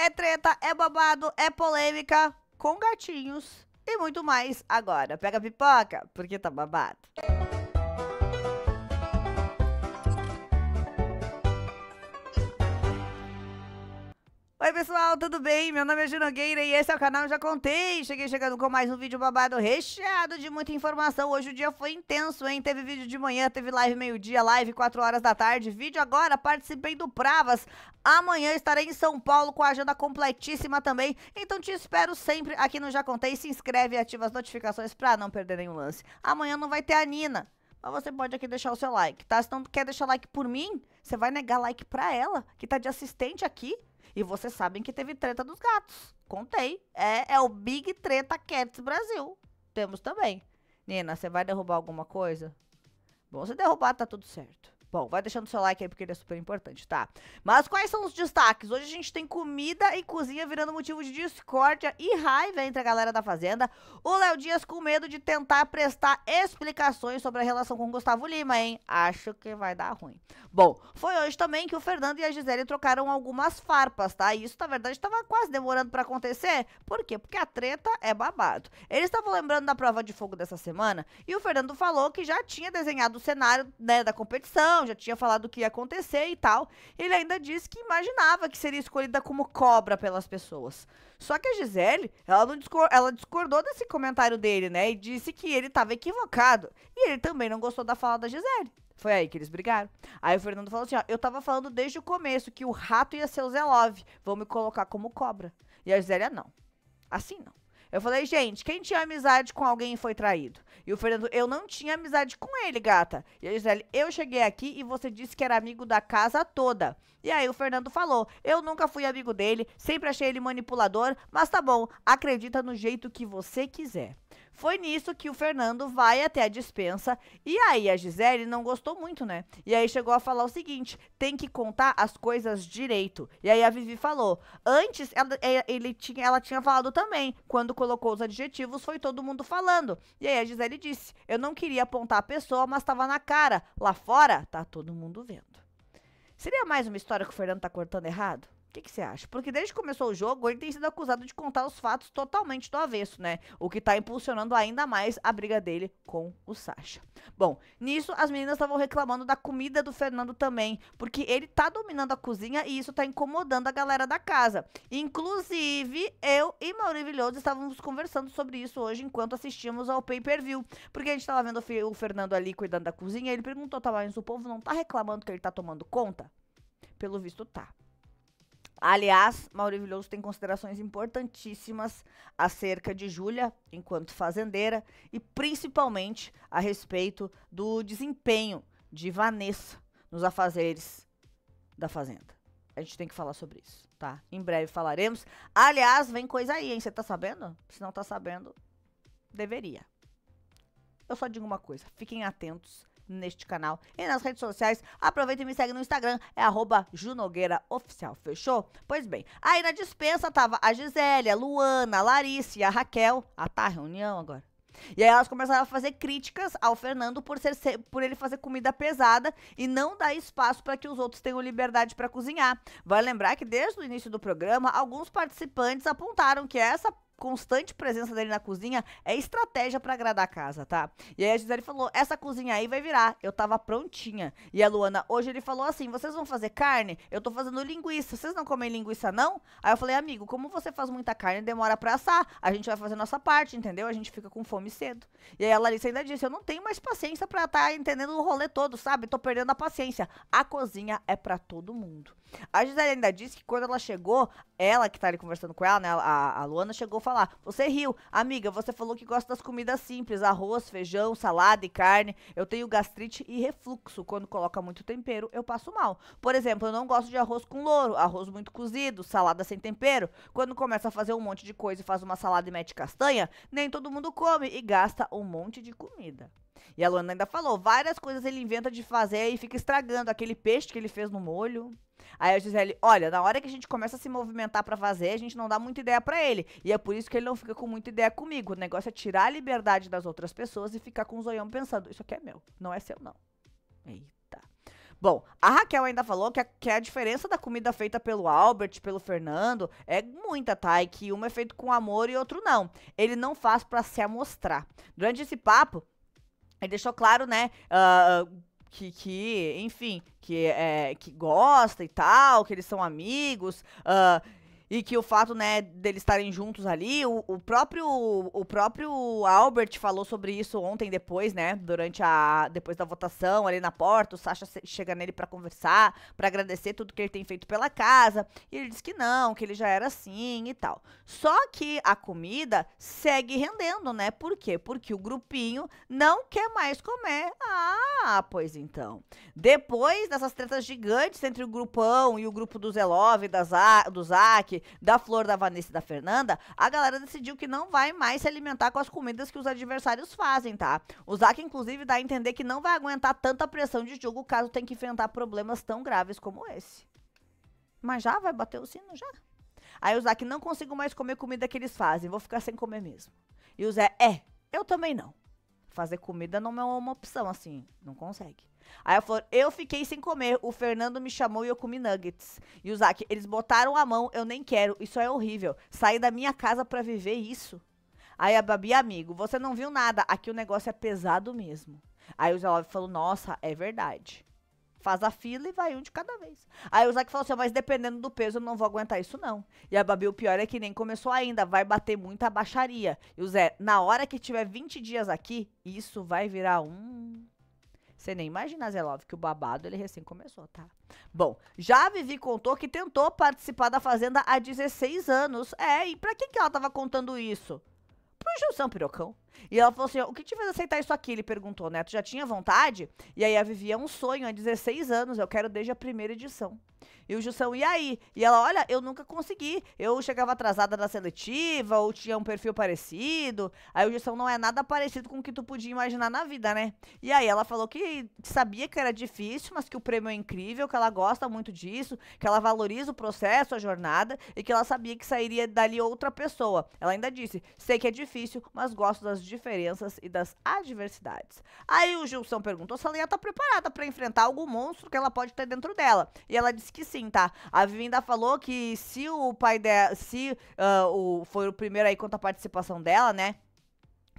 É treta, é babado, é polêmica, com gatinhos e muito mais agora. Pega a pipoca, porque tá babado. Oi pessoal, tudo bem? Meu nome é Ginogueira e esse é o canal Já Contei. Cheguei chegando com mais um vídeo babado recheado de muita informação. Hoje o dia foi intenso, hein? Teve vídeo de manhã, teve live meio-dia, live 4 horas da tarde. Vídeo agora, participei do Pravas. Amanhã estarei em São Paulo com a agenda completíssima também. Então te espero sempre aqui no Já Contei. Se inscreve e ativa as notificações pra não perder nenhum lance. Amanhã não vai ter a Nina. Mas você pode aqui deixar o seu like, tá? Se não quer deixar like por mim, você vai negar like pra ela, que tá de assistente aqui. E vocês sabem que teve treta dos gatos. Contei. É, é o Big Treta Cats Brasil. Temos também. Nina, você vai derrubar alguma coisa? Bom, se derrubar, tá tudo certo. Bom, vai deixando seu like aí porque ele é super importante, tá? Mas quais são os destaques? Hoje a gente tem comida e cozinha virando motivo de discórdia e raiva entre a galera da Fazenda. O Léo Dias com medo de tentar prestar explicações sobre a relação com Gustavo Lima, hein? Acho que vai dar ruim. Bom, foi hoje também que o Fernando e a Gisele trocaram algumas farpas, tá? E isso, na verdade, estava quase demorando para acontecer. Por quê? Porque a treta é babado. Eles estavam lembrando da prova de fogo dessa semana e o Fernando falou que já tinha desenhado o cenário né, da competição já tinha falado o que ia acontecer e tal. Ele ainda disse que imaginava que seria escolhida como cobra pelas pessoas. Só que a Gisele, ela, não discordou, ela discordou desse comentário dele, né? E disse que ele estava equivocado. E ele também não gostou da fala da Gisele. Foi aí que eles brigaram. Aí o Fernando falou assim: ó, eu tava falando desde o começo que o rato ia ser o Zelov. Vão me colocar como cobra. E a Gisele, ah, não. Assim não. Eu falei, gente, quem tinha amizade com alguém foi traído? E o Fernando, eu não tinha amizade com ele, gata. E a Gisele, eu cheguei aqui e você disse que era amigo da casa toda. E aí o Fernando falou, eu nunca fui amigo dele, sempre achei ele manipulador, mas tá bom, acredita no jeito que você quiser. Foi nisso que o Fernando vai até a dispensa e aí a Gisele não gostou muito, né? E aí chegou a falar o seguinte: tem que contar as coisas direito. E aí a Vivi falou: antes ela, é, ele tinha, ela tinha falado também. Quando colocou os adjetivos, foi todo mundo falando. E aí a Gisele disse: eu não queria apontar a pessoa, mas estava na cara. Lá fora, tá todo mundo vendo. Seria mais uma história que o Fernando tá cortando errado? O que, você acha? Porque desde que começou o jogo, ele tem sido acusado de contar os fatos totalmente do avesso, né? O que tá impulsionando ainda mais a briga dele com o Sasha. Bom, nisso as meninas estavam reclamando da comida do Fernando também, porque ele tá dominando a cozinha e isso tá incomodando a galera da casa. Inclusive, eu e Maurício Vilhoso estávamos conversando sobre isso hoje enquanto assistíamos ao pay-per-view, porque a gente tava vendo o Fernando ali cuidando da cozinha, e ele perguntou, tá, mas o povo não tá reclamando que ele tá tomando conta? Pelo visto tá. Aliás, Mauri Vilhoso tem considerações importantíssimas acerca de Júlia, enquanto fazendeira, e principalmente a respeito do desempenho de Vanessa nos afazeres da fazenda. A gente tem que falar sobre isso, tá? Em breve falaremos. Aliás, vem coisa aí, hein? Você tá sabendo? Se não tá sabendo, deveria. Eu só digo uma coisa: fiquem atentos neste canal e nas redes sociais. Aproveita e me segue no Instagram, é arroba junogueiraoficial, fechou? Pois bem, aí na dispensa tava a Gisélia, a Luana, a Larissa e a Raquel. Ah tá, reunião agora. E aí elas começaram a fazer críticas ao Fernando por, ser, por ele fazer comida pesada e não dar espaço para que os outros tenham liberdade para cozinhar. Vai lembrar que desde o início do programa, alguns participantes apontaram que essa constante presença dele na cozinha é estratégia para agradar a casa, tá? E aí a Gisele falou: essa cozinha aí vai virar. Eu tava prontinha. E a Luana, hoje ele falou assim: vocês vão fazer carne? Eu tô fazendo linguiça. Vocês não comem linguiça, não? Aí eu falei, amigo, como você faz muita carne, demora pra assar. A gente vai fazer nossa parte, entendeu? A gente fica com fome cedo. E aí a Larissa ainda disse: eu não tenho mais paciência pra estar tá entendendo o rolê todo, sabe? Tô perdendo a paciência. A cozinha é para todo mundo. A Gisele ainda disse que quando ela chegou, ela que tá ali conversando com ela, né? A, a Luana chegou falar. Você riu. Amiga, você falou que gosta das comidas simples: arroz, feijão, salada e carne. Eu tenho gastrite e refluxo. Quando coloca muito tempero, eu passo mal. Por exemplo, eu não gosto de arroz com louro, arroz muito cozido, salada sem tempero. Quando começa a fazer um monte de coisa e faz uma salada e mete castanha, nem todo mundo come e gasta um monte de comida. E a Luana ainda falou, várias coisas ele inventa de fazer e fica estragando aquele peixe que ele fez no molho. Aí a Gisele, olha, na hora que a gente começa a se movimentar para fazer, a gente não dá muita ideia para ele. E é por isso que ele não fica com muita ideia comigo. O negócio é tirar a liberdade das outras pessoas e ficar com o zoião pensando, isso aqui é meu, não é seu não. Eita. Bom, a Raquel ainda falou que a, que a diferença da comida feita pelo Albert, pelo Fernando, é muita, tá? E que uma é feito com amor e outro não. Ele não faz para se amostrar. Durante esse papo, ele deixou claro, né? Uh, que, que, enfim, que, é, que gosta e tal, que eles são amigos. Uh, e que o fato, né, deles estarem juntos ali, o, o, próprio o próprio Albert falou sobre isso ontem depois, né, durante a depois da votação, ali na porta, o Sasha chega nele para conversar, para agradecer tudo que ele tem feito pela casa, e ele diz que não, que ele já era assim e tal. Só que a comida segue rendendo, né? Por quê? Porque o grupinho não quer mais comer. Ah, pois então. Depois dessas tretas gigantes entre o grupão e o grupo do Zelove, da Za, do Zac, da Flor, da Vanessa e da Fernanda, a galera decidiu que não vai mais se alimentar com as comidas que os adversários fazem, tá? O Zac, inclusive, dá a entender que não vai aguentar tanta pressão de jogo caso tenha que enfrentar problemas tão graves como esse. Mas já vai bater o sino já. Aí o Zac, não consigo mais comer comida que eles fazem, vou ficar sem comer mesmo. E o Zé, é, eu também não fazer comida não é uma opção, assim, não consegue. Aí ela falou, eu fiquei sem comer, o Fernando me chamou e eu comi nuggets. E o Zaki, eles botaram a mão, eu nem quero, isso é horrível. Saí da minha casa para viver isso. Aí a Babi, amigo, você não viu nada, aqui o negócio é pesado mesmo. Aí o Zé Love falou, nossa, é verdade. Faz a fila e vai um de cada vez. Aí o Zac falou assim: mas dependendo do peso, eu não vou aguentar isso, não. E a Babi, o pior é que nem começou ainda, vai bater muita baixaria. E o Zé, na hora que tiver 20 dias aqui, isso vai virar um. Você nem imagina, Zelov, que o babado ele recém começou, tá? Bom, já Vivi contou que tentou participar da Fazenda há 16 anos. É, e pra quem que ela tava contando isso? Pro Gilson Pirocão. E ela falou assim: o que te fez aceitar isso aqui? Ele perguntou, né? Tu já tinha vontade? E aí a Vivi é um sonho, há 16 anos, eu quero desde a primeira edição. E o Jussão, e aí? E ela, olha, eu nunca consegui. Eu chegava atrasada na seletiva, ou tinha um perfil parecido. Aí o Jussão não é nada parecido com o que tu podia imaginar na vida, né? E aí ela falou que sabia que era difícil, mas que o prêmio é incrível, que ela gosta muito disso, que ela valoriza o processo, a jornada, e que ela sabia que sairia dali outra pessoa. Ela ainda disse: sei que é difícil, mas gosto das diferenças e das adversidades. Aí o Gilson perguntou se a ia tá preparada para enfrentar algum monstro que ela pode ter dentro dela. E ela disse que sim, tá? A Vivi ainda falou que se o pai dela, se uh, o, foi o primeiro aí contra a participação dela, né?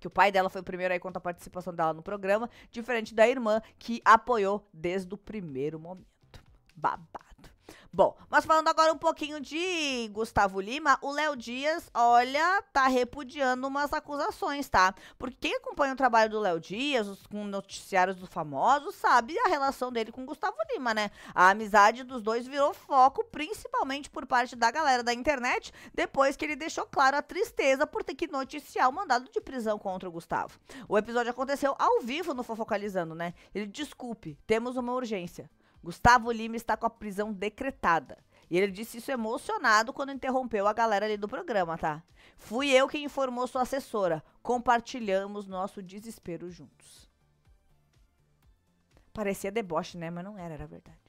que o pai dela foi o primeiro aí contra a participação dela no programa, diferente da irmã que apoiou desde o primeiro momento. Babá. Bom, mas falando agora um pouquinho de Gustavo Lima, o Léo Dias, olha, tá repudiando umas acusações, tá? Porque quem acompanha o trabalho do Léo Dias, os com noticiários do famoso, sabe a relação dele com Gustavo Lima, né? A amizade dos dois virou foco, principalmente por parte da galera da internet, depois que ele deixou claro a tristeza por ter que noticiar o mandado de prisão contra o Gustavo. O episódio aconteceu ao vivo no Fofocalizando, né? Ele, desculpe, temos uma urgência. Gustavo Lima está com a prisão decretada. E ele disse isso emocionado quando interrompeu a galera ali do programa, tá? Fui eu quem informou sua assessora. Compartilhamos nosso desespero juntos. Parecia deboche, né? Mas não era, era verdade.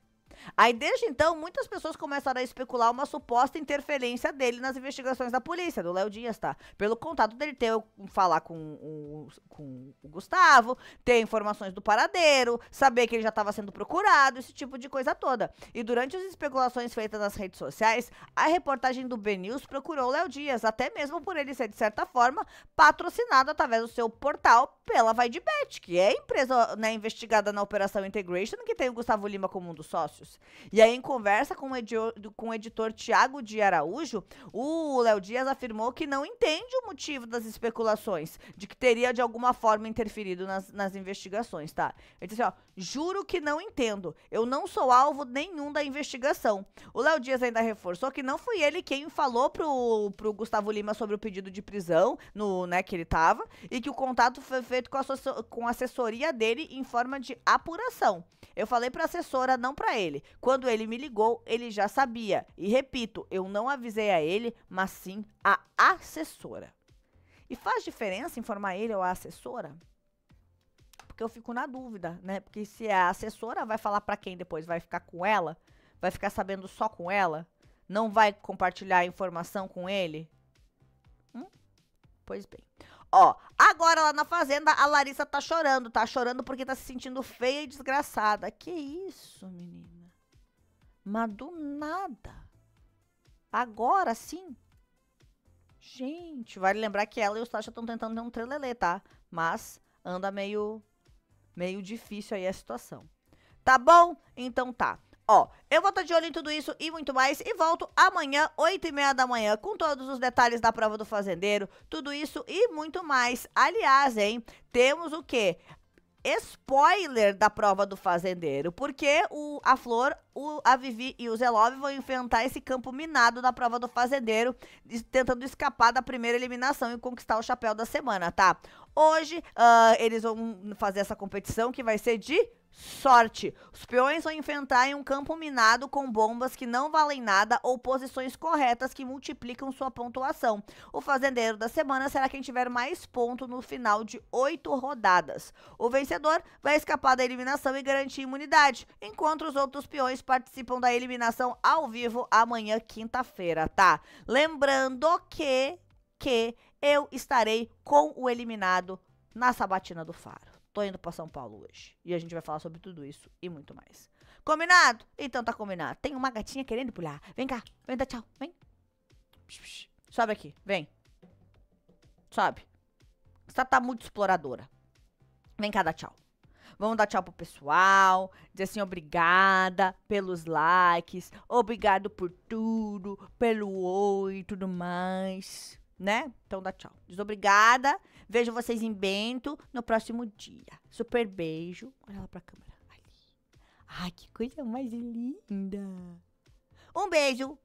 Aí, desde então, muitas pessoas começaram a especular uma suposta interferência dele nas investigações da polícia, do Léo Dias, tá? Pelo contato dele ter falar com o, com o Gustavo, ter informações do paradeiro, saber que ele já estava sendo procurado, esse tipo de coisa toda. E durante as especulações feitas nas redes sociais, a reportagem do B News procurou o Léo Dias, até mesmo por ele ser, de certa forma, patrocinado através do seu portal pela Bet, que é a empresa né, investigada na Operação Integration, que tem o Gustavo Lima como um dos sócios. E aí, em conversa com o, editor, com o editor Tiago de Araújo, o Léo Dias afirmou que não entende o motivo das especulações, de que teria de alguma forma interferido nas, nas investigações, tá? Ele disse, assim, ó, juro que não entendo. Eu não sou alvo nenhum da investigação. O Léo Dias ainda reforçou que não foi ele quem falou pro, pro Gustavo Lima sobre o pedido de prisão, no, né, que ele tava, e que o contato foi feito com a, com a assessoria dele em forma de apuração. Eu falei pra assessora, não para ele dele. Quando ele me ligou, ele já sabia. E repito, eu não avisei a ele, mas sim a assessora. E faz diferença informar ele ou a assessora? Porque eu fico na dúvida, né? Porque se é a assessora vai falar para quem depois, vai ficar com ela? Vai ficar sabendo só com ela? Não vai compartilhar a informação com ele? Hum? Pois bem. Ó, agora lá na fazenda, a Larissa tá chorando, tá chorando porque tá se sentindo feia e desgraçada. Que isso, menino? Mas do nada. Agora sim. Gente, vale lembrar que ela e o Sasha estão tentando dar um trelelê, tá? Mas anda meio meio difícil aí a situação. Tá bom? Então tá. Ó, eu vou estar de olho em tudo isso e muito mais e volto amanhã, 8 e meia da manhã, com todos os detalhes da prova do fazendeiro, tudo isso e muito mais. Aliás, hein, temos o quê? spoiler da prova do fazendeiro, porque o, a Flor, o, a Vivi e o Zelov vão enfrentar esse campo minado da prova do fazendeiro, tentando escapar da primeira eliminação e conquistar o chapéu da semana, tá? Hoje uh, eles vão fazer essa competição que vai ser de Sorte! Os peões vão enfrentar em um campo minado com bombas que não valem nada ou posições corretas que multiplicam sua pontuação. O fazendeiro da semana será quem tiver mais ponto no final de oito rodadas. O vencedor vai escapar da eliminação e garantir imunidade, enquanto os outros peões participam da eliminação ao vivo amanhã, quinta-feira, tá? Lembrando que, que eu estarei com o eliminado na sabatina do Faro tô indo para São Paulo hoje. E a gente vai falar sobre tudo isso e muito mais. Combinado? Então tá combinado. Tem uma gatinha querendo pular. Vem cá, vem dar tchau, vem. Sobe aqui, vem. Sobe. Você tá muito exploradora. Vem cá dar tchau. Vamos dar tchau pro pessoal, dizer assim, obrigada pelos likes, obrigado por tudo, pelo oi e tudo mais né? Então dá tchau. Desobrigada. Vejo vocês em Bento no próximo dia. Super beijo. Olha lá pra câmera. Ali. Ai, que coisa mais linda. Um beijo.